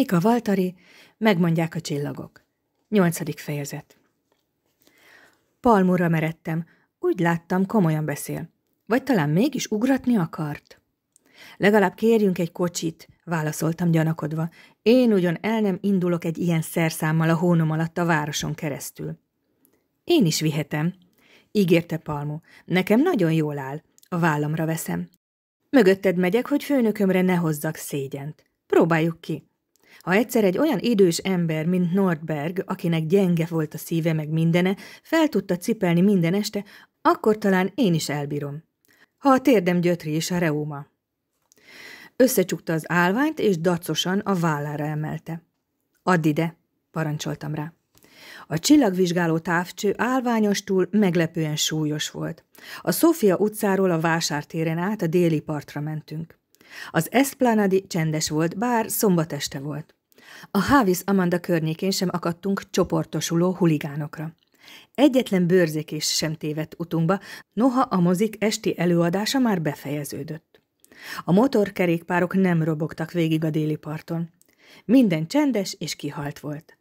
Mik a Valtari? Megmondják a csillagok. Nyolcadik fejezet. Palmóra meredtem. Úgy láttam, komolyan beszél. Vagy talán mégis ugratni akart? Legalább kérjünk egy kocsit, válaszoltam gyanakodva. Én ugyan el nem indulok egy ilyen szerszámmal a hónom alatt a városon keresztül. Én is vihetem, ígérte Palmu. Nekem nagyon jól áll. A vállamra veszem. Mögötted megyek, hogy főnökömre ne hozzak szégyent. Próbáljuk ki. Ha egyszer egy olyan idős ember, mint Nordberg, akinek gyenge volt a szíve meg mindene, fel tudta cipelni minden este, akkor talán én is elbírom. Ha a térdem gyötri és a reuma. Összecsukta az állványt, és dacosan a vállára emelte. Add ide, parancsoltam rá. A csillagvizsgáló távcső túl meglepően súlyos volt. A Szófia utcáról a vásártéren át a déli partra mentünk. Az eszplánadi csendes volt, bár szombat este volt. A Hávis Amanda környékén sem akadtunk csoportosuló huligánokra. Egyetlen bőrzékés sem tévedt utunkba, noha a mozik esti előadása már befejeződött. A motorkerékpárok nem robogtak végig a déli parton. Minden csendes és kihalt volt.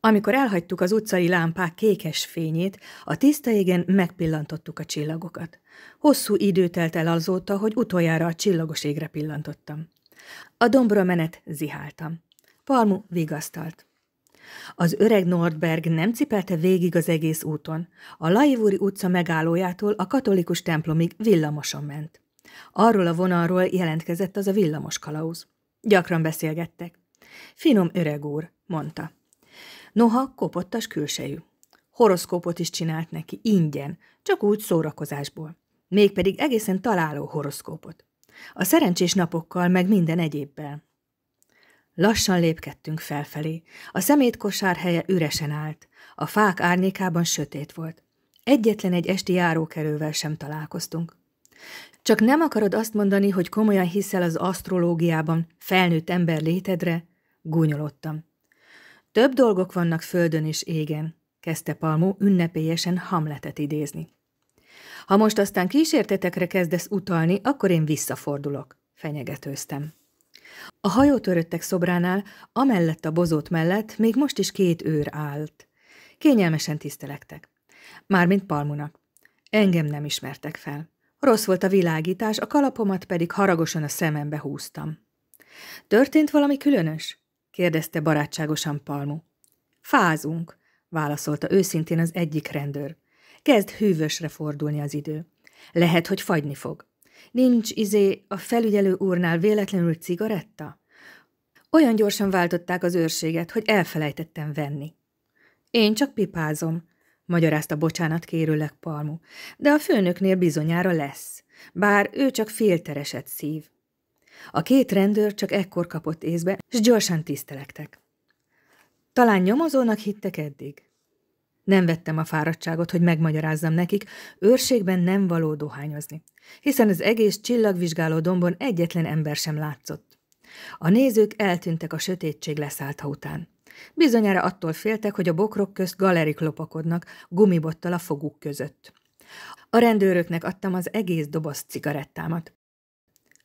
Amikor elhagytuk az utcai lámpák kékes fényét, a tiszta égen megpillantottuk a csillagokat. Hosszú idő telt el azóta, hogy utoljára a csillagos égre pillantottam. A dombra menet ziháltam. Palmu vigasztalt. Az öreg Nordberg nem cipelte végig az egész úton. A Laivúri utca megállójától a katolikus templomig villamoson ment. Arról a vonalról jelentkezett az a villamos kalauz. Gyakran beszélgettek. Finom öreg úr, mondta. Noha kopottas külsejű. Horoszkópot is csinált neki, ingyen, csak úgy szórakozásból. Mégpedig egészen találó horoszkópot. A szerencsés napokkal, meg minden egyébbel. Lassan lépkedtünk felfelé. A szemétkosár helye üresen állt. A fák árnyékában sötét volt. Egyetlen egy esti járókerővel sem találkoztunk. Csak nem akarod azt mondani, hogy komolyan hiszel az asztrológiában, felnőtt ember létedre? Gúnyolottam. Több dolgok vannak földön és égen, kezdte Palmó ünnepélyesen Hamletet idézni. Ha most aztán kísértetekre kezdesz utalni, akkor én visszafordulok, fenyegetőztem. A hajótöröttek szobránál, amellett a bozót mellett még most is két őr állt. Kényelmesen tisztelektek. Mármint Palmunak. Engem nem ismertek fel. Rossz volt a világítás, a kalapomat pedig haragosan a szemembe húztam. Történt valami különös? kérdezte barátságosan Palmu. Fázunk, válaszolta őszintén az egyik rendőr. Kezd hűvösre fordulni az idő. Lehet, hogy fagyni fog. Nincs izé a felügyelő úrnál véletlenül cigaretta? Olyan gyorsan váltották az őrséget, hogy elfelejtettem venni. Én csak pipázom, magyarázta bocsánat kérőleg Palmu, de a főnöknél bizonyára lesz, bár ő csak féltereset szív. A két rendőr csak ekkor kapott észbe, és gyorsan tisztelektek. Talán nyomozónak hittek eddig. Nem vettem a fáradtságot, hogy megmagyarázzam nekik, őrségben nem való dohányozni, hiszen az egész csillagvizsgáló dombon egyetlen ember sem látszott. A nézők eltűntek a sötétség leszállta után. Bizonyára attól féltek, hogy a bokrok közt galerik lopakodnak, gumibottal a foguk között. A rendőröknek adtam az egész doboz cigarettámat.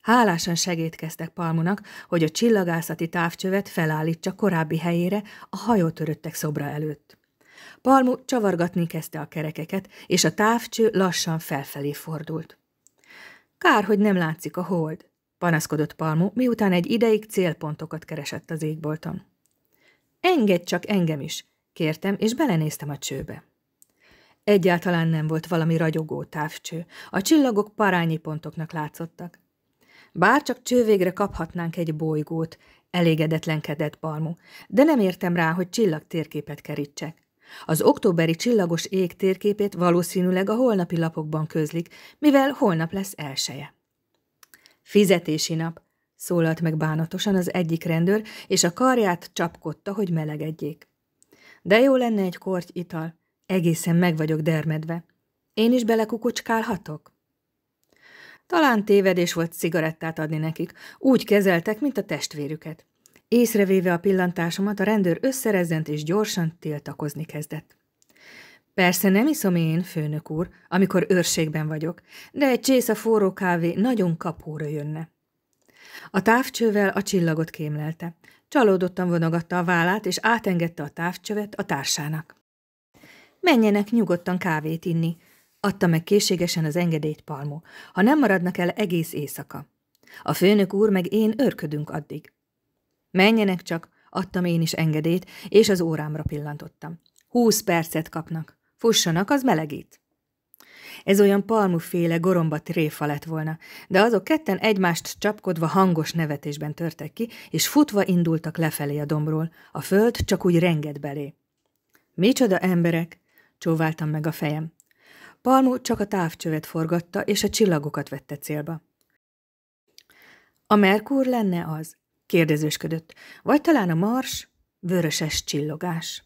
Hálásan segítkeztek Palmunak, hogy a csillagászati távcsövet felállítsa korábbi helyére a hajótöröttek szobra előtt. Palmu csavargatni kezdte a kerekeket, és a távcső lassan felfelé fordult. Kár, hogy nem látszik a hold, panaszkodott Palmu, miután egy ideig célpontokat keresett az égbolton. Engedj csak engem is, kértem, és belenéztem a csőbe. Egyáltalán nem volt valami ragyogó távcső, a csillagok parányi pontoknak látszottak. Bár csak csővégre kaphatnánk egy bolygót, elégedetlenkedett Balmú, de nem értem rá, hogy csillagtérképet kerítsek. Az októberi csillagos ég térképét valószínűleg a holnapi lapokban közlik, mivel holnap lesz elseje. Fizetési nap, szólalt meg bánatosan az egyik rendőr, és a karját csapkodta, hogy melegedjék. De jó lenne egy korty ital, egészen meg vagyok dermedve. Én is belekukucskálhatok? Talán tévedés volt cigarettát adni nekik. Úgy kezeltek, mint a testvérüket. Észrevéve a pillantásomat, a rendőr összerezzent és gyorsan tiltakozni kezdett. Persze nem iszom én, főnök úr, amikor őrségben vagyok, de egy csésze forró kávé nagyon kapóra jönne. A távcsővel a csillagot kémlelte. Csalódottan vonogatta a vállát, és átengedte a távcsövet a társának. Menjenek nyugodtan kávét inni, adta meg készségesen az engedélyt Palmo, ha nem maradnak el egész éjszaka. A főnök úr meg én örködünk addig. Menjenek csak, adtam én is engedélyt, és az órámra pillantottam. Húsz percet kapnak. Fussanak, az melegít. Ez olyan palmuféle goromba tréfa lett volna, de azok ketten egymást csapkodva hangos nevetésben törtek ki, és futva indultak lefelé a dombról. A föld csak úgy renget belé. Micsoda emberek! Csóváltam meg a fejem. Palmú csak a távcsövet forgatta, és a csillagokat vette célba. A Merkur lenne az? kérdezősködött. Vagy talán a Mars? Vöröses csillogás.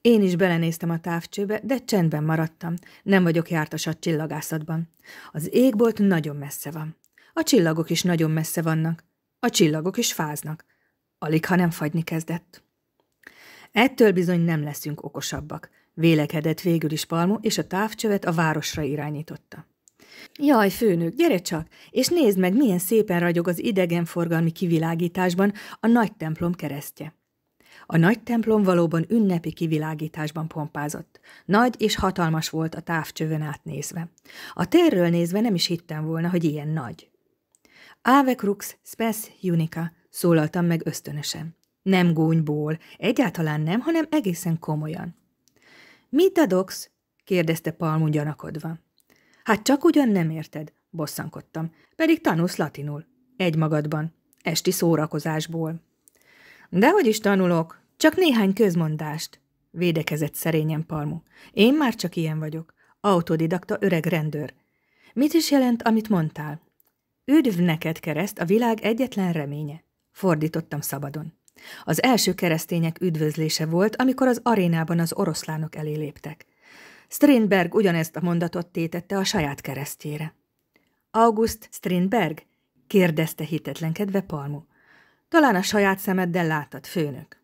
Én is belenéztem a távcsőbe, de csendben maradtam. Nem vagyok jártas a csillagászatban. Az égbolt nagyon messze van. A csillagok is nagyon messze vannak. A csillagok is fáznak. Alig, ha nem fagyni kezdett. Ettől bizony nem leszünk okosabbak. Vélekedett végül is Palmo, és a távcsövet a városra irányította. Jaj, főnök, gyere csak, és nézd meg, milyen szépen ragyog az idegenforgalmi kivilágításban a nagy templom keresztje. A nagy templom valóban ünnepi kivilágításban pompázott. Nagy és hatalmas volt a távcsövön átnézve. A térről nézve nem is hittem volna, hogy ilyen nagy. Ave crux spes unica, szólaltam meg ösztönösen. Nem gúnyból, egyáltalán nem, hanem egészen komolyan. Mit adoksz? kérdezte Palmú gyanakodva. Hát csak ugyan nem érted, bosszankodtam, pedig tanulsz latinul. Egymagadban, esti szórakozásból. Dehogy is tanulok, csak néhány közmondást, védekezett szerényen Palmu. Én már csak ilyen vagyok, autodidakta öreg rendőr. Mit is jelent, amit mondtál? Üdv neked kereszt a világ egyetlen reménye. Fordítottam szabadon. Az első keresztények üdvözlése volt, amikor az arénában az oroszlánok elé léptek. Strindberg ugyanezt a mondatot tétette a saját keresztjére. August Strindberg? kérdezte hitetlenkedve Palmu. Talán a saját szemeddel láttad, főnök.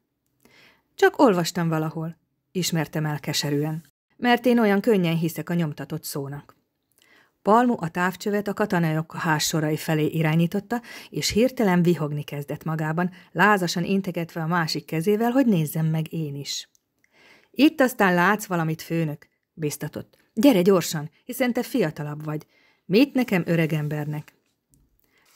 Csak olvastam valahol, ismertem el keserűen, mert én olyan könnyen hiszek a nyomtatott szónak. Palmu a távcsövet a katanajok házsorai felé irányította, és hirtelen vihogni kezdett magában, lázasan integetve a másik kezével, hogy nézzem meg én is. Itt aztán látsz valamit, főnök, biztatott. Gyere gyorsan, hiszen te fiatalabb vagy. Mit nekem öregembernek?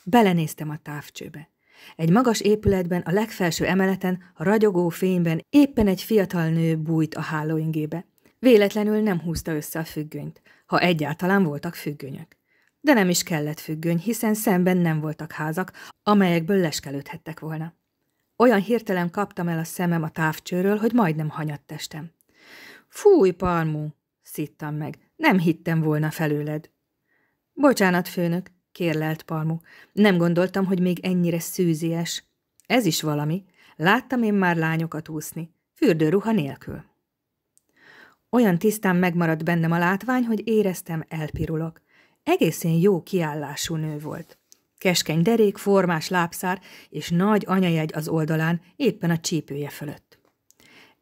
Belenéztem a távcsőbe. Egy magas épületben, a legfelső emeleten, a ragyogó fényben éppen egy fiatal nő bújt a hálóingébe. Véletlenül nem húzta össze a függönyt ha egyáltalán voltak függönyök. De nem is kellett függöny, hiszen szemben nem voltak házak, amelyekből leskelődhettek volna. Olyan hirtelen kaptam el a szemem a távcsőről, hogy majdnem hanyatt testem. Fúj, palmú! szittam meg. Nem hittem volna felőled. Bocsánat, főnök, kérlelt palmú. Nem gondoltam, hogy még ennyire szűzies. Ez is valami. Láttam én már lányokat úszni, fürdőruha nélkül. Olyan tisztán megmaradt bennem a látvány, hogy éreztem, elpirulok. Egészen jó kiállású nő volt. Keskeny derék, formás lábszár és nagy anyajegy az oldalán, éppen a csípője fölött.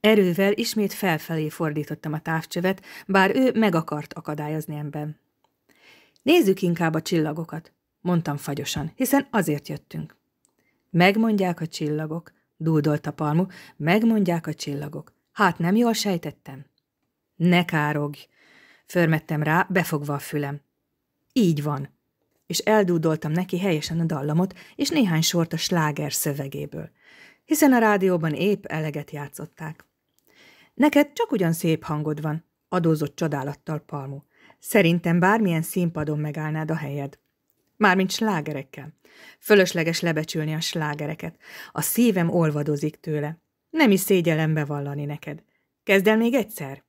Erővel ismét felfelé fordítottam a távcsövet, bár ő meg akart akadályozni emben. Nézzük inkább a csillagokat, mondtam fagyosan, hiszen azért jöttünk. Megmondják a csillagok, dúdolt a palmu, megmondják a csillagok. Hát nem jól sejtettem? Ne károgj! Förmettem rá, befogva a fülem. Így van. És eldúdoltam neki helyesen a dallamot, és néhány sort a sláger szövegéből. Hiszen a rádióban épp eleget játszották. Neked csak ugyan szép hangod van, adózott csodálattal Palmu. Szerintem bármilyen színpadon megállnád a helyed. Mármint slágerekkel. Fölösleges lebecsülni a slágereket. A szívem olvadozik tőle. Nem is szégyellem bevallani neked. Kezd el még egyszer?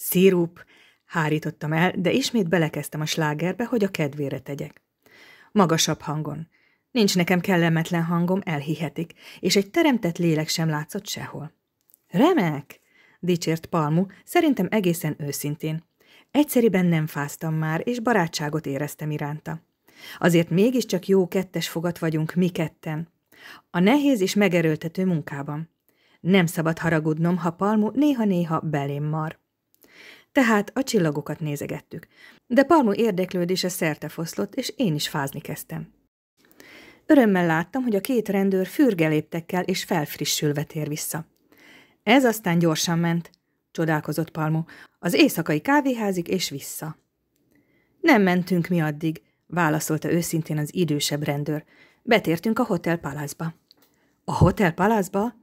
Szirup! hárítottam el, de ismét belekezdtem a slágerbe, hogy a kedvére tegyek. Magasabb hangon. Nincs nekem kellemetlen hangom, elhihetik, és egy teremtett lélek sem látszott sehol. Remek! dicsért Palmu, szerintem egészen őszintén. Egyszeriben nem fáztam már, és barátságot éreztem iránta. Azért mégiscsak jó kettes fogat vagyunk mi ketten. A nehéz és megerőltető munkában. Nem szabad haragudnom, ha Palmu néha-néha belém mar tehát a csillagokat nézegettük. De Palmu érdeklődése szerte foszlott, és én is fázni kezdtem. Örömmel láttam, hogy a két rendőr fürgeléptekkel és felfrissülve tér vissza. Ez aztán gyorsan ment, csodálkozott Palmu, az éjszakai kávéházig és vissza. Nem mentünk mi addig, válaszolta őszintén az idősebb rendőr. Betértünk a Hotel Palazba. A Hotel Palazba?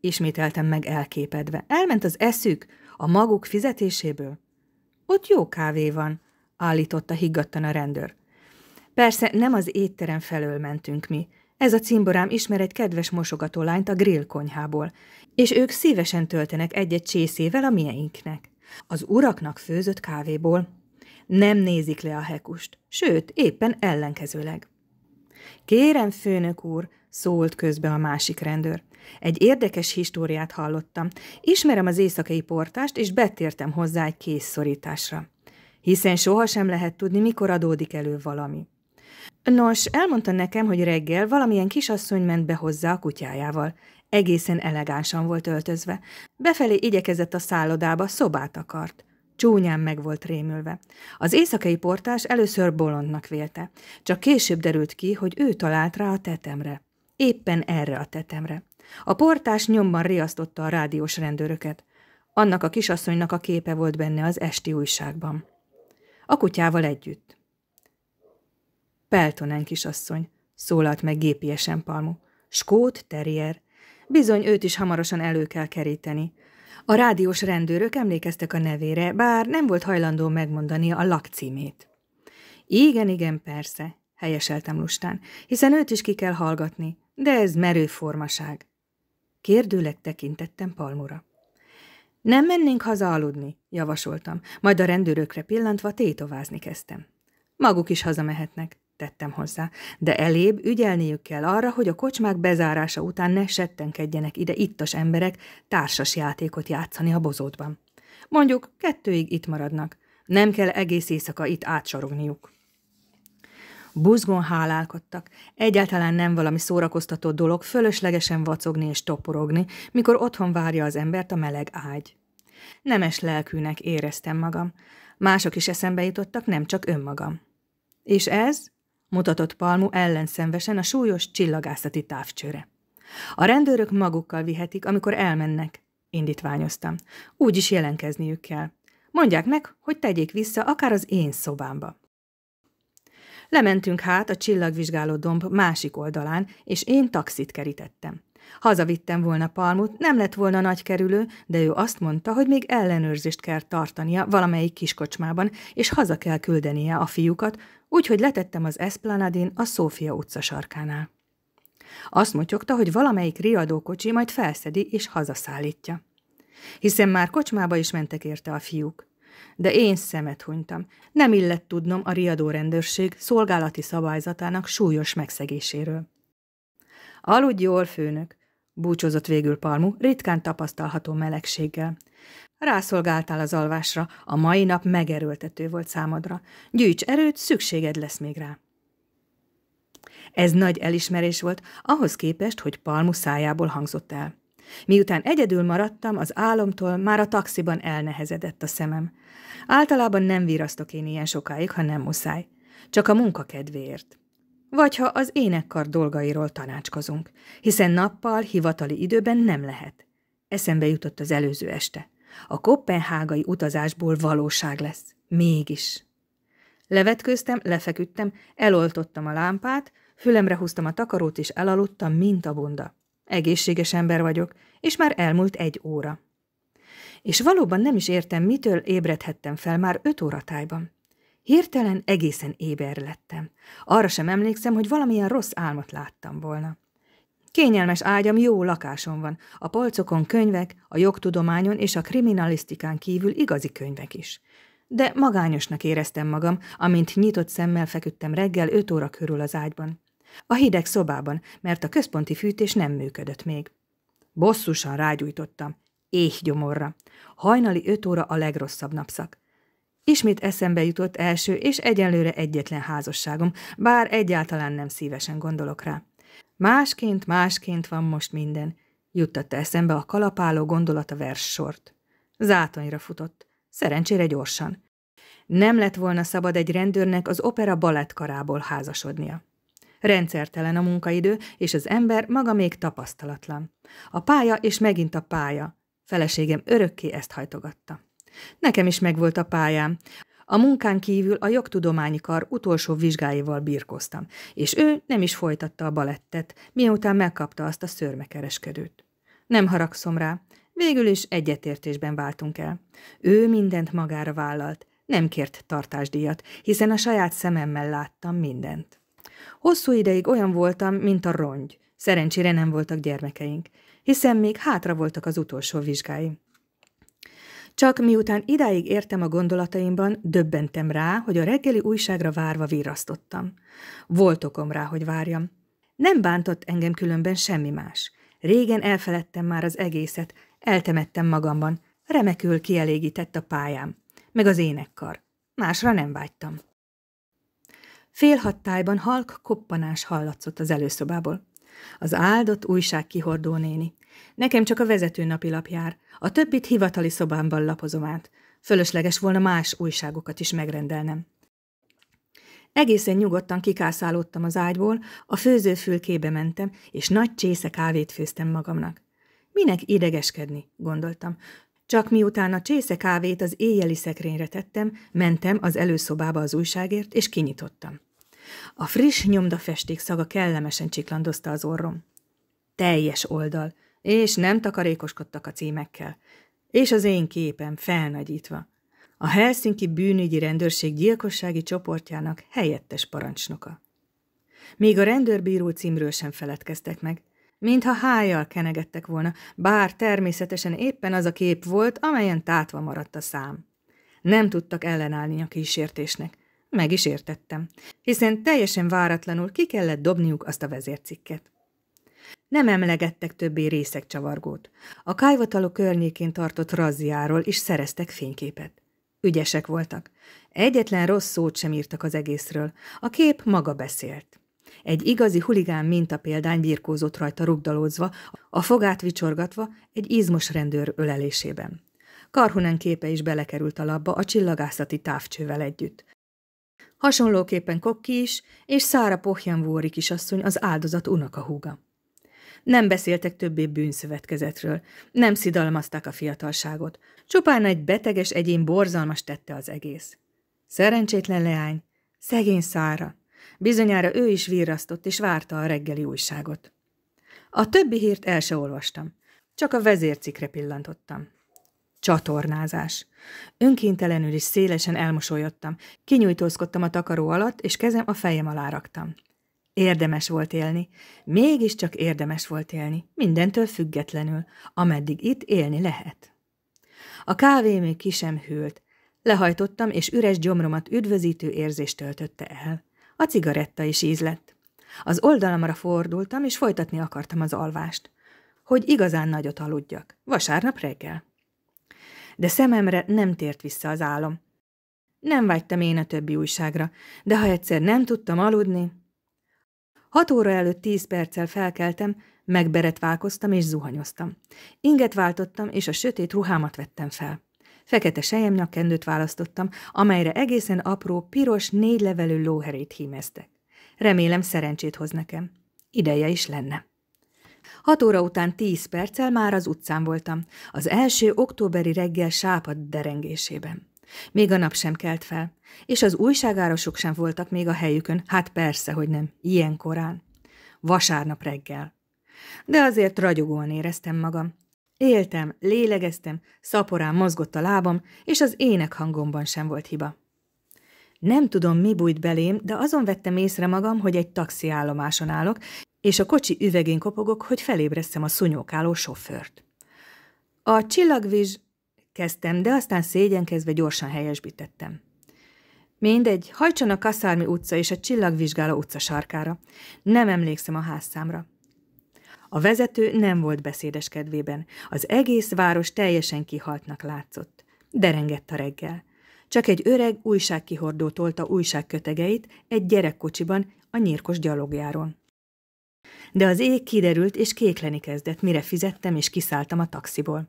Ismételtem meg elképedve. Elment az eszük, a maguk fizetéséből. Ott jó kávé van, állította higgadtan a rendőr. Persze nem az étterem felől mentünk mi. Ez a cimborám ismer egy kedves mosogató lányt a grill konyhából, és ők szívesen töltenek egy-egy csészével a mieinknek. Az uraknak főzött kávéból. Nem nézik le a hekust, sőt, éppen ellenkezőleg. Kérem, főnök úr, szólt közbe a másik rendőr. Egy érdekes históriát hallottam. Ismerem az éjszakai portást, és betértem hozzá egy készszorításra. Hiszen sohasem lehet tudni, mikor adódik elő valami. Nos, elmondta nekem, hogy reggel valamilyen kisasszony ment be hozzá a kutyájával. Egészen elegánsan volt öltözve. Befelé igyekezett a szállodába, szobát akart. Csúnyán meg volt rémülve. Az éjszakai portás először bolondnak vélte. Csak később derült ki, hogy ő talált rá a tetemre. Éppen erre a tetemre. A portás nyomban riasztotta a rádiós rendőröket. Annak a kisasszonynak a képe volt benne az esti újságban. A kutyával együtt. Peltonen kisasszony, szólalt meg gépiesen Palmu. Skót terrier. Bizony őt is hamarosan elő kell keríteni. A rádiós rendőrök emlékeztek a nevére, bár nem volt hajlandó megmondani a lakcímét. Igen, igen, persze, helyeseltem lustán, hiszen őt is ki kell hallgatni, de ez merő formaság. Kérdőleg tekintettem Palmura. Nem mennénk haza aludni, javasoltam, majd a rendőrökre pillantva tétovázni kezdtem. Maguk is hazamehetnek, tettem hozzá, de elébb ügyelniük kell arra, hogy a kocsmák bezárása után ne settenkedjenek ide ittas emberek társas játékot játszani a bozótban. Mondjuk kettőig itt maradnak, nem kell egész éjszaka itt átsorogniuk. Buzgón hálálkodtak. Egyáltalán nem valami szórakoztató dolog fölöslegesen vacogni és toporogni, mikor otthon várja az embert a meleg ágy. Nemes lelkűnek éreztem magam. Mások is eszembe jutottak, nem csak önmagam. És ez? mutatott Palmu ellenszenvesen a súlyos csillagászati távcsőre. A rendőrök magukkal vihetik, amikor elmennek, indítványoztam. Úgy is jelenkezniük kell. Mondják meg, hogy tegyék vissza akár az én szobámba. Lementünk hát a csillagvizsgáló domb másik oldalán, és én taxit kerítettem. Hazavittem volna Palmut, nem lett volna nagy kerülő, de ő azt mondta, hogy még ellenőrzést kell tartania valamelyik kiskocsmában, és haza kell küldenie a fiúkat, úgyhogy letettem az Esplanadin a Szófia utca sarkánál. Azt motyogta, hogy valamelyik riadókocsi majd felszedi és hazaszállítja. Hiszen már kocsmába is mentek érte a fiúk de én szemet hunytam. Nem illett tudnom a riadó rendőrség szolgálati szabályzatának súlyos megszegéséről. Aludj jól, főnök, búcsúzott végül Palmu, ritkán tapasztalható melegséggel. Rászolgáltál az alvásra, a mai nap megerőltető volt számodra. Gyűjts erőt, szükséged lesz még rá. Ez nagy elismerés volt, ahhoz képest, hogy Palmu szájából hangzott el. Miután egyedül maradtam, az álomtól már a taxiban elnehezedett a szemem. Általában nem virasztok én ilyen sokáig, ha nem muszáj. Csak a munka kedvéért. Vagy ha az énekkar dolgairól tanácskozunk, hiszen nappal, hivatali időben nem lehet. Eszembe jutott az előző este. A kopenhágai utazásból valóság lesz. Mégis. Levetkőztem, lefeküdtem, eloltottam a lámpát, fülemre húztam a takarót és elaludtam, mint a bunda. Egészséges ember vagyok, és már elmúlt egy óra. És valóban nem is értem, mitől ébredhettem fel már öt óra tájban. Hirtelen egészen éber lettem. Arra sem emlékszem, hogy valamilyen rossz álmat láttam volna. Kényelmes ágyam jó lakásom van, a polcokon könyvek, a jogtudományon és a kriminalisztikán kívül igazi könyvek is. De magányosnak éreztem magam, amint nyitott szemmel feküdtem reggel öt óra körül az ágyban. A hideg szobában, mert a központi fűtés nem működött még. Bosszusan rágyújtottam. Éh gyomorra. Hajnali öt óra a legrosszabb napszak. Ismét eszembe jutott első és egyenlőre egyetlen házasságom, bár egyáltalán nem szívesen gondolok rá. Másként, másként van most minden, juttatta eszembe a kalapáló gondolata vers verssort. Zátonyra futott, szerencsére gyorsan. Nem lett volna szabad egy rendőrnek az opera balettkarából házasodnia rendszertelen a munkaidő, és az ember maga még tapasztalatlan. A pálya és megint a pálya. Feleségem örökké ezt hajtogatta. Nekem is megvolt a pályám. A munkán kívül a jogtudományi kar utolsó vizsgáival birkoztam, és ő nem is folytatta a balettet, miután megkapta azt a szörmekereskedőt. Nem haragszom rá, végül is egyetértésben váltunk el. Ő mindent magára vállalt, nem kért tartásdíjat, hiszen a saját szememmel láttam mindent. Hosszú ideig olyan voltam, mint a rongy. Szerencsére nem voltak gyermekeink, hiszen még hátra voltak az utolsó vizsgái. Csak miután idáig értem a gondolataimban, döbbentem rá, hogy a reggeli újságra várva virasztottam. Volt okom rá, hogy várjam. Nem bántott engem különben semmi más. Régen elfeledtem már az egészet, eltemettem magamban. Remekül kielégített a pályám, meg az énekkar. Másra nem vágytam. Fél halk koppanás hallatszott az előszobából. Az áldott kihordó néni. Nekem csak a vezető lap jár, a többit hivatali szobámban lapozom át. Fölösleges volna más újságokat is megrendelnem. Egészen nyugodtan kikászálódtam az ágyból, a főzőfülkébe mentem, és nagy csésze kávét főztem magamnak. Minek idegeskedni, gondoltam. Csak miután a csésze kávét az éjjeli szekrényre tettem, mentem az előszobába az újságért, és kinyitottam. A friss nyomdafesték szaga kellemesen csiklandozta az orrom. Teljes oldal, és nem takarékoskodtak a címekkel. És az én képem felnagyítva. A Helsinki bűnügyi rendőrség gyilkossági csoportjának helyettes parancsnoka. Még a rendőrbíró címről sem feledkeztek meg, mintha hájjal kenegettek volna, bár természetesen éppen az a kép volt, amelyen tátva maradt a szám. Nem tudtak ellenállni a kísértésnek. Meg is értettem, hiszen teljesen váratlanul ki kellett dobniuk azt a vezércikket. Nem emlegettek többé részek csavargót. A kájvatalo környékén tartott razziáról is szereztek fényképet. Ügyesek voltak. Egyetlen rossz szót sem írtak az egészről. A kép maga beszélt. Egy igazi huligán mintapéldány birkózott rajta rugdalózva, a fogát vicsorgatva egy izmos rendőr ölelésében. Karhunen képe is belekerült a labba a csillagászati távcsővel együtt. Hasonlóképpen Kokki is, és Szára Vóri kisasszony az áldozat unokahúga. Nem beszéltek többé bűnszövetkezetről, nem szidalmazták a fiatalságot, csupán egy beteges egyén borzalmas tette az egész. Szerencsétlen leány, szegény Szára, Bizonyára ő is virrasztott, és várta a reggeli újságot. A többi hírt el se olvastam. Csak a vezércikre pillantottam. Csatornázás. Önkéntelenül is szélesen elmosolyodtam. Kinyújtózkodtam a takaró alatt, és kezem a fejem alá raktam. Érdemes volt élni. Mégiscsak érdemes volt élni. Mindentől függetlenül. Ameddig itt élni lehet. A kávé még ki sem hűlt. Lehajtottam, és üres gyomromat üdvözítő érzést töltötte el. A cigaretta is ízlett. Az oldalamra fordultam, és folytatni akartam az alvást. Hogy igazán nagyot aludjak. Vasárnap reggel. De szememre nem tért vissza az álom. Nem vágytam én a többi újságra, de ha egyszer nem tudtam aludni... Hat óra előtt tíz perccel felkeltem, megberetválkoztam és zuhanyoztam. Inget váltottam, és a sötét ruhámat vettem fel. Fekete sejem nyakkendőt választottam, amelyre egészen apró, piros, négylevelű lóherét hímeztek. Remélem szerencsét hoz nekem. Ideje is lenne. Hat óra után tíz perccel már az utcán voltam, az első októberi reggel sápad derengésében. Még a nap sem kelt fel, és az újságárosok sem voltak még a helyükön, hát persze, hogy nem, ilyen korán. Vasárnap reggel. De azért ragyogóan éreztem magam. Éltem, lélegeztem, szaporán mozgott a lábam, és az énekhangomban sem volt hiba. Nem tudom, mi bújt belém, de azon vettem észre magam, hogy egy taxi állomáson állok, és a kocsi üvegén kopogok, hogy felébresszem a szunyókáló sofőrt. A csillagvizs... kezdtem, de aztán szégyenkezve gyorsan helyesbítettem. Mindegy, hajtson a Kaszármi utca és a Csillagvizsgáló utca sarkára. Nem emlékszem a házszámra. A vezető nem volt beszédes kedvében. Az egész város teljesen kihaltnak látszott. Derengett a reggel. Csak egy öreg újságkihordó tolta újságkötegeit egy gyerekkocsiban a nyírkos gyalogjáron. De az ég kiderült és kékleni kezdett, mire fizettem és kiszálltam a taxiból.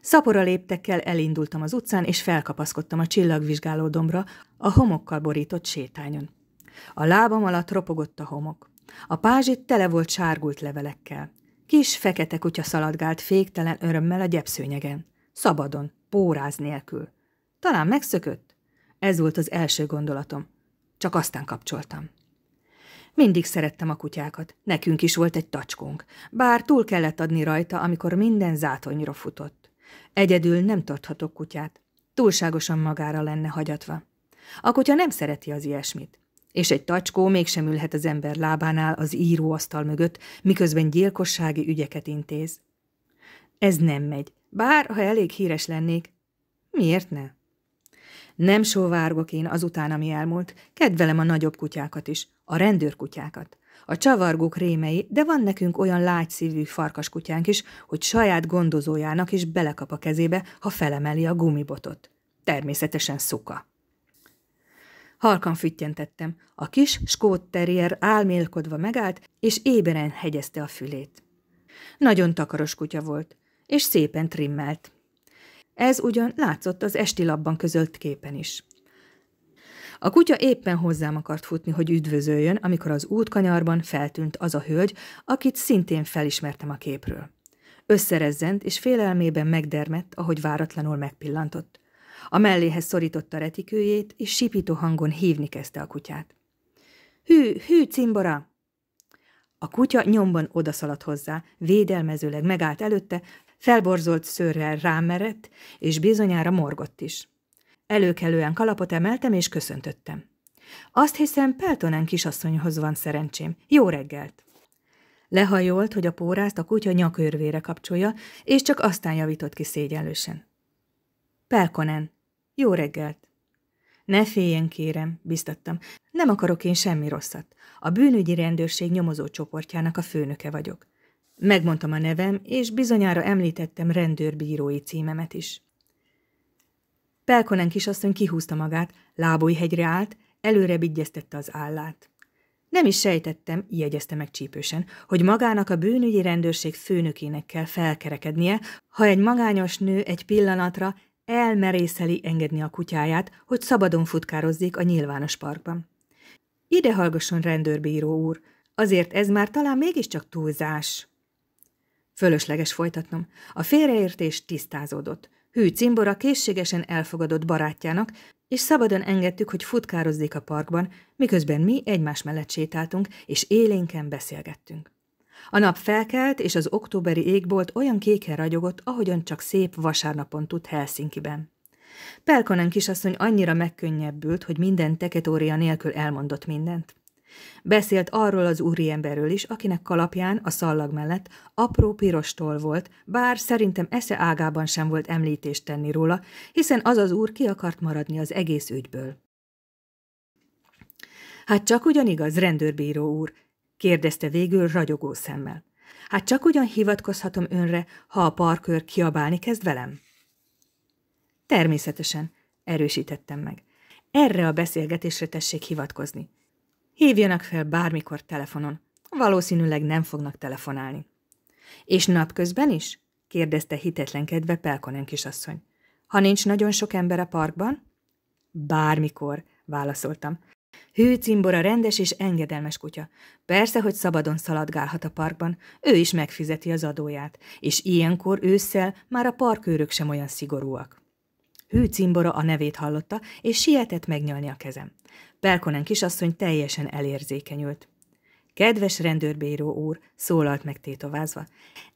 Szapora léptekkel elindultam az utcán, és felkapaszkodtam a csillagvizsgálódomra, a homokkal borított sétányon. A lábam alatt ropogott a homok. A pázsit tele volt sárgult levelekkel. Kis fekete kutya szaladgált féktelen örömmel a gyepszőnyegen. Szabadon, póráz nélkül. Talán megszökött? Ez volt az első gondolatom. Csak aztán kapcsoltam. Mindig szerettem a kutyákat, nekünk is volt egy tacskónk, bár túl kellett adni rajta, amikor minden zátonyra futott. Egyedül nem tarthatok kutyát, túlságosan magára lenne hagyatva. A kutya nem szereti az ilyesmit és egy tacskó mégsem ülhet az ember lábánál az íróasztal mögött, miközben gyilkossági ügyeket intéz. Ez nem megy, bár ha elég híres lennék. Miért ne? Nem sóvárgok én azután, ami elmúlt, kedvelem a nagyobb kutyákat is, a rendőrkutyákat. A csavargók rémei, de van nekünk olyan lágyszívű farkaskutyánk is, hogy saját gondozójának is belekap a kezébe, ha felemeli a gumibotot. Természetesen szuka. Halkan füttyentettem. A kis skót terrier álmélkodva megállt, és éberen hegyezte a fülét. Nagyon takaros kutya volt, és szépen trimmelt. Ez ugyan látszott az esti labban közölt képen is. A kutya éppen hozzám akart futni, hogy üdvözöljön, amikor az útkanyarban feltűnt az a hölgy, akit szintén felismertem a képről. Összerezzent, és félelmében megdermett, ahogy váratlanul megpillantott. A melléhez szorította retikőjét, és sipító hangon hívni kezdte a kutyát. Hű, hű, cimbora! A kutya nyomban odaszaladt hozzá, védelmezőleg megállt előtte, felborzolt szőrrel rámerett, és bizonyára morgott is. Előkelően kalapot emeltem, és köszöntöttem. Azt hiszem, Peltonen kisasszonyhoz van szerencsém. Jó reggelt! Lehajolt, hogy a pórázt a kutya nyakörvére kapcsolja, és csak aztán javított ki szégyenlősen. Pelkonen, jó reggelt! Ne féljen, kérem, biztattam. Nem akarok én semmi rosszat. A bűnügyi rendőrség nyomozó csoportjának a főnöke vagyok. Megmondtam a nevem, és bizonyára említettem rendőrbírói címemet is. Pelkonen kisasszony kihúzta magát, lábújhegyre állt, előre bigyeztette az állát. Nem is sejtettem, jegyezte meg csípősen, hogy magának a bűnügyi rendőrség főnökének kell felkerekednie, ha egy magányos nő egy pillanatra elmerészeli engedni a kutyáját, hogy szabadon futkározzék a nyilvános parkban. Ide hallgasson rendőrbíró úr, azért ez már talán mégiscsak túlzás. Fölösleges folytatnom. A félreértés tisztázódott. Hű cimbora készségesen elfogadott barátjának, és szabadon engedtük, hogy futkározzék a parkban, miközben mi egymás mellett sétáltunk, és élénken beszélgettünk. A nap felkelt, és az októberi égbolt olyan kéken ragyogott, ahogyan csak szép vasárnapon tud Helsinki-ben. Pelkonen kisasszony annyira megkönnyebbült, hogy minden teketória nélkül elmondott mindent. Beszélt arról az úriemberről is, akinek kalapján a szallag mellett apró piros toll volt, bár szerintem esze ágában sem volt említést tenni róla, hiszen az az úr ki akart maradni az egész ügyből. Hát csak ugyanigaz, rendőrbíró úr, kérdezte végül ragyogó szemmel. Hát csak ugyan hivatkozhatom önre, ha a parkőr kiabálni kezd velem? Természetesen, erősítettem meg. Erre a beszélgetésre tessék hivatkozni. Hívjanak fel bármikor telefonon. Valószínűleg nem fognak telefonálni. És napközben is? kérdezte hitetlenkedve Pelkonen kisasszony. Ha nincs nagyon sok ember a parkban? Bármikor, válaszoltam. Hű cimbora rendes és engedelmes kutya. Persze, hogy szabadon szaladgálhat a parkban, ő is megfizeti az adóját, és ilyenkor ősszel már a parkőrök sem olyan szigorúak. Hű cimbora a nevét hallotta, és sietett megnyalni a kezem. Pelkonen kisasszony teljesen elérzékenyült. Kedves rendőrbíró úr, szólalt meg tétovázva.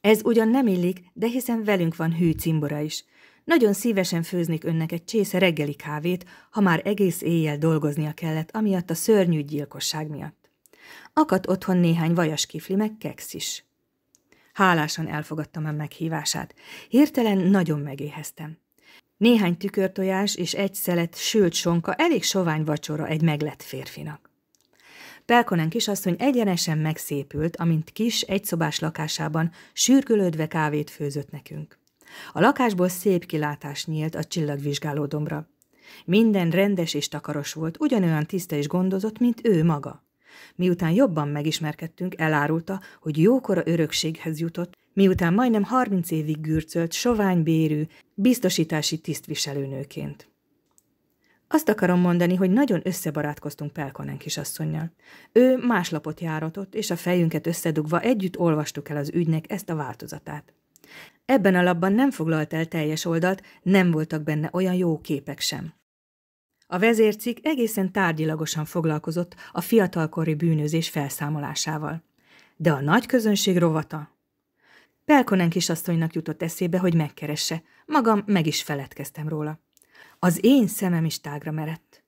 Ez ugyan nem illik, de hiszen velünk van hű cimbora is. Nagyon szívesen főznék önnek egy csésze reggeli kávét, ha már egész éjjel dolgoznia kellett, amiatt a szörnyű gyilkosság miatt. Akadt otthon néhány vajas kifli, meg keksz is. Hálásan elfogadtam a meghívását. Hirtelen nagyon megéheztem. Néhány tükörtojás és egy szelet sült sonka elég sovány vacsora egy meglett férfinak. Pelkonen kisasszony egyenesen megszépült, amint kis, egyszobás lakásában sürgölődve kávét főzött nekünk. A lakásból szép kilátás nyílt a csillagvizsgálódomra. Minden rendes és takaros volt, ugyanolyan tiszta és gondozott, mint ő maga. Miután jobban megismerkedtünk, elárulta, hogy jókora örökséghez jutott, miután majdnem 30 évig gürcölt, bérű, biztosítási tisztviselőnőként. Azt akarom mondani, hogy nagyon összebarátkoztunk Pelkonen kisasszonynal. Ő más lapot járatott, és a fejünket összedugva együtt olvastuk el az ügynek ezt a változatát. Ebben a labban nem foglalt el teljes oldalt, nem voltak benne olyan jó képek sem. A vezércik egészen tárgyilagosan foglalkozott a fiatalkori bűnözés felszámolásával. De a nagy közönség rovata? Pelkonen kisasszonynak jutott eszébe, hogy megkeresse. Magam meg is feledkeztem róla. Az én szemem is tágra merett.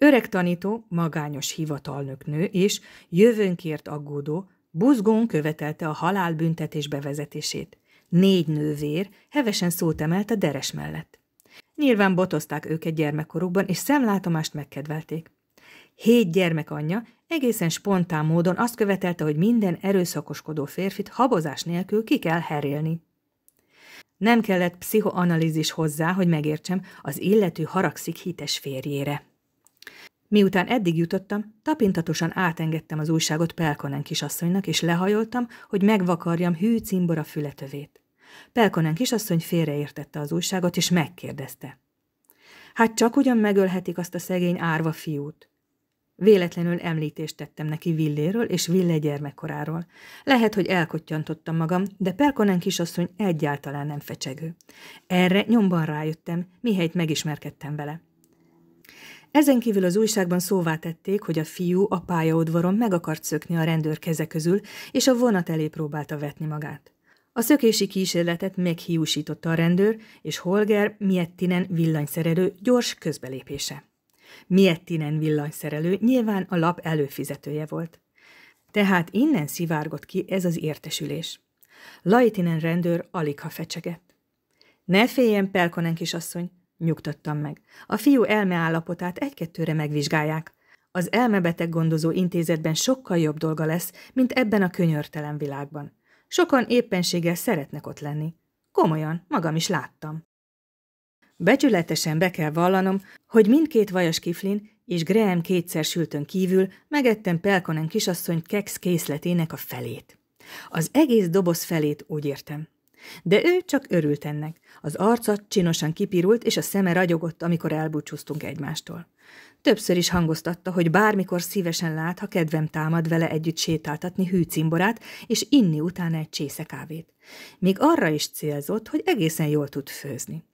Öreg tanító, magányos hivatalnök nő és jövőnkért aggódó, buzgón követelte a halálbüntetés bevezetését négy nővér hevesen szót emelt a deres mellett. Nyilván botozták őket gyermekkorukban, és szemlátomást megkedvelték. Hét gyermek anyja egészen spontán módon azt követelte, hogy minden erőszakoskodó férfit habozás nélkül ki kell herélni. Nem kellett pszichoanalízis hozzá, hogy megértsem, az illető haragszik hites férjére. Miután eddig jutottam, tapintatosan átengedtem az újságot Pelkonen kisasszonynak, és lehajoltam, hogy megvakarjam hű cimbora fületövét. Pelkonen kisasszony félreértette az újságot, és megkérdezte. Hát csak ugyan megölhetik azt a szegény árva fiút. Véletlenül említést tettem neki Villéről és Ville gyermekkoráról. Lehet, hogy elkottyantottam magam, de Pelkonen kisasszony egyáltalán nem fecsegő. Erre nyomban rájöttem, mihelyt megismerkedtem vele. Ezen kívül az újságban szóvá tették, hogy a fiú a pályaudvaron meg akart szökni a rendőr keze közül, és a vonat elé próbálta vetni magát. A szökési kísérletet meghiúsította a rendőr, és Holger Miettinen villanyszerelő gyors közbelépése. Miettinen villanyszerelő nyilván a lap előfizetője volt. Tehát innen szivárgott ki ez az értesülés. Lajtinen rendőr alig ha fecsegett. Ne féljen, Pelkonen kisasszony, Nyugtattam meg. A fiú elmeállapotát egy-kettőre megvizsgálják. Az elmebeteg gondozó intézetben sokkal jobb dolga lesz, mint ebben a könyörtelen világban. Sokan éppenséggel szeretnek ott lenni. Komolyan, magam is láttam. Becsületesen be kell vallanom, hogy mindkét vajas kiflin és Graham kétszer sültön kívül megettem Pelkonen kisasszony keksz készletének a felét. Az egész doboz felét úgy értem. De ő csak örült ennek. Az arca csinosan kipirult, és a szeme ragyogott, amikor elbúcsúztunk egymástól. Többször is hangoztatta, hogy bármikor szívesen lát, ha kedvem támad vele együtt sétáltatni hűcimborát, és inni utána egy csésze kávét. Még arra is célzott, hogy egészen jól tud főzni.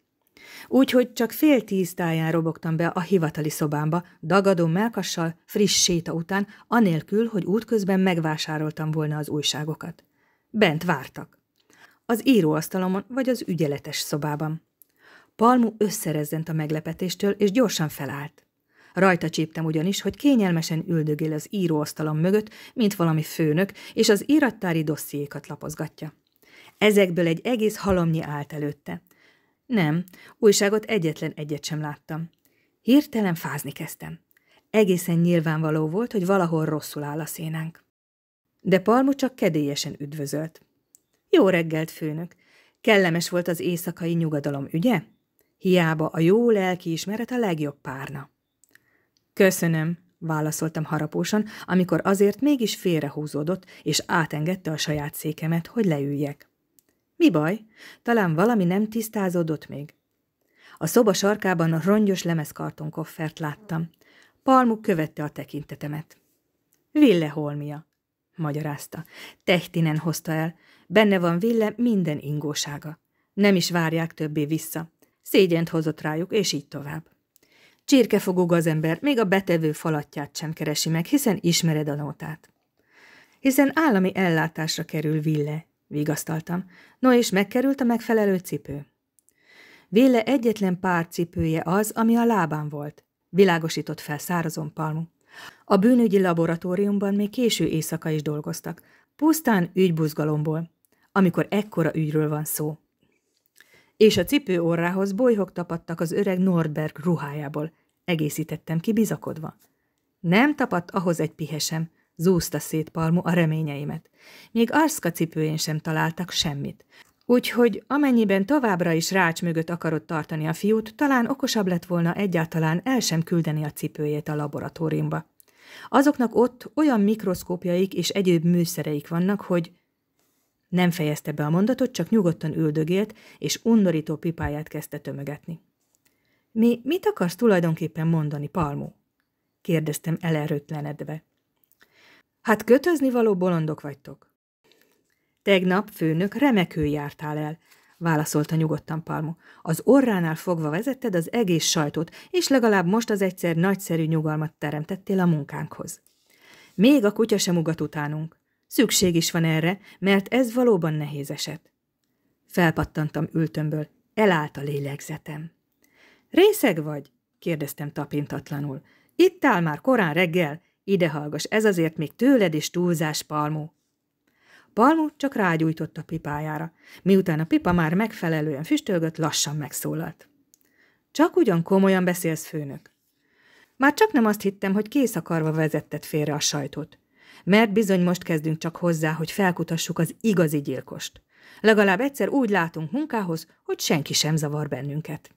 Úgyhogy csak fél tíz táján robogtam be a hivatali szobámba, dagadó melkassal, friss séta után, anélkül, hogy útközben megvásároltam volna az újságokat. Bent vártak az íróasztalomon vagy az ügyeletes szobában. Palmu összerezzent a meglepetéstől, és gyorsan felállt. Rajta csíptem ugyanis, hogy kényelmesen üldögél az íróasztalom mögött, mint valami főnök, és az irattári dossziékat lapozgatja. Ezekből egy egész halomnyi állt előtte. Nem, újságot egyetlen egyet sem láttam. Hirtelen fázni kezdtem. Egészen nyilvánvaló volt, hogy valahol rosszul áll a szénánk. De Palmu csak kedélyesen üdvözölt. Jó reggelt, főnök! Kellemes volt az éjszakai nyugodalom, ugye? Hiába a jó lelki ismeret a legjobb párna. Köszönöm, válaszoltam harapósan, amikor azért mégis félrehúzódott, és átengedte a saját székemet, hogy leüljek. Mi baj? Talán valami nem tisztázódott még. A szoba sarkában a rongyos lemezkarton koffert láttam. Palmuk követte a tekintetemet. Ville Holmia magyarázta. Tehtinen hozta el. Benne van Ville minden ingósága. Nem is várják többé vissza. Szégyent hozott rájuk, és így tovább. Csirkefogó gazember még a betevő falatját sem keresi meg, hiszen ismered a nótát. Hiszen állami ellátásra kerül Ville, vigasztaltam. No, és megkerült a megfelelő cipő. Ville egyetlen pár cipője az, ami a lábán volt. Világosított fel szárazon palmú. A bűnügyi laboratóriumban még késő éjszaka is dolgoztak, pusztán ügybuzgalomból, amikor ekkora ügyről van szó. És a cipő orrához bolyhok tapadtak az öreg Nordberg ruhájából, egészítettem ki bizakodva. Nem tapadt ahhoz egy pihesem, zúzta szét Palmu a reményeimet. Még Arszka cipőjén sem találtak semmit. Úgyhogy amennyiben továbbra is rács mögött akarod tartani a fiút, talán okosabb lett volna egyáltalán el sem küldeni a cipőjét a laboratóriumba. Azoknak ott olyan mikroszkópjaik és egyéb műszereik vannak, hogy nem fejezte be a mondatot, csak nyugodtan üldögélt, és undorító pipáját kezdte tömögetni. Mi mit akarsz tulajdonképpen mondani, Palmó? kérdeztem elerőtlenedve. Hát kötözni való bolondok vagytok. Tegnap, főnök, remekül jártál el, válaszolta nyugodtan Palmu. Az orránál fogva vezetted az egész sajtót, és legalább most az egyszer nagyszerű nyugalmat teremtettél a munkánkhoz. Még a kutya sem ugat utánunk. Szükség is van erre, mert ez valóban nehéz eset. Felpattantam ültömből, elállt a lélegzetem. Részeg vagy? kérdeztem tapintatlanul. Itt áll már korán reggel, ide hallgas, ez azért még tőled is túlzás, Palmú. Palmu csak rágyújtott a pipájára. Miután a pipa már megfelelően füstölgött, lassan megszólalt. Csak ugyan komolyan beszélsz, főnök. Már csak nem azt hittem, hogy kész akarva vezetted félre a sajtot. Mert bizony most kezdünk csak hozzá, hogy felkutassuk az igazi gyilkost. Legalább egyszer úgy látunk munkához, hogy senki sem zavar bennünket.